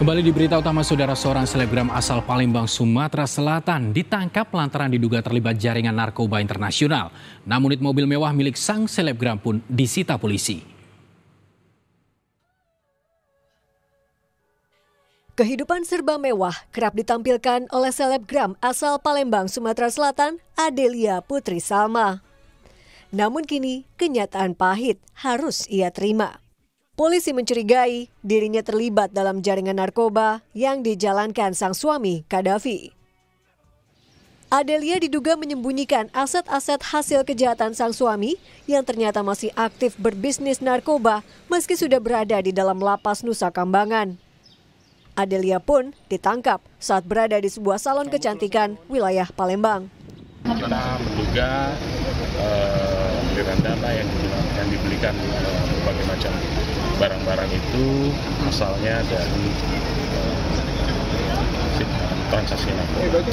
Kembali di berita utama saudara seorang selebgram asal Palembang, Sumatera Selatan ditangkap lantaran diduga terlibat jaringan narkoba internasional. Namun, unit mobil mewah milik sang selebgram pun disita polisi. Kehidupan serba mewah kerap ditampilkan oleh selebgram asal Palembang, Sumatera Selatan, Adelia Putri Salma. Namun kini, kenyataan pahit harus ia terima. Polisi mencurigai dirinya terlibat dalam jaringan narkoba yang dijalankan sang suami, Kadafi. Adelia diduga menyembunyikan aset-aset hasil kejahatan sang suami yang ternyata masih aktif berbisnis narkoba meski sudah berada di dalam lapas Nusa Kambangan. Adelia pun ditangkap saat berada di sebuah salon kecantikan wilayah Palembang. Kita menduga eh, dana yang, yang dibelikan uh, eh, berbagai macam barang-barang itu asalnya dari eh, transaksi narkoba.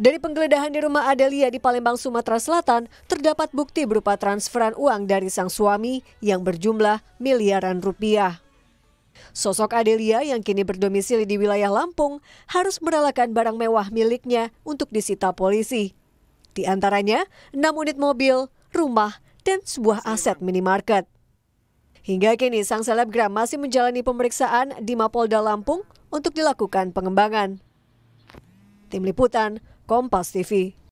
Dari penggeledahan di rumah Adelia di Palembang, Sumatera Selatan, terdapat bukti berupa transferan uang dari sang suami yang berjumlah miliaran rupiah. Sosok Adelia yang kini berdomisili di wilayah Lampung harus merelakan barang mewah miliknya untuk disita polisi. Di antaranya, 6 unit mobil, rumah, dan sebuah aset minimarket. Hingga kini sang selebgram masih menjalani pemeriksaan di Mapolda Lampung untuk dilakukan pengembangan. Tim Liputan, Kompas TV.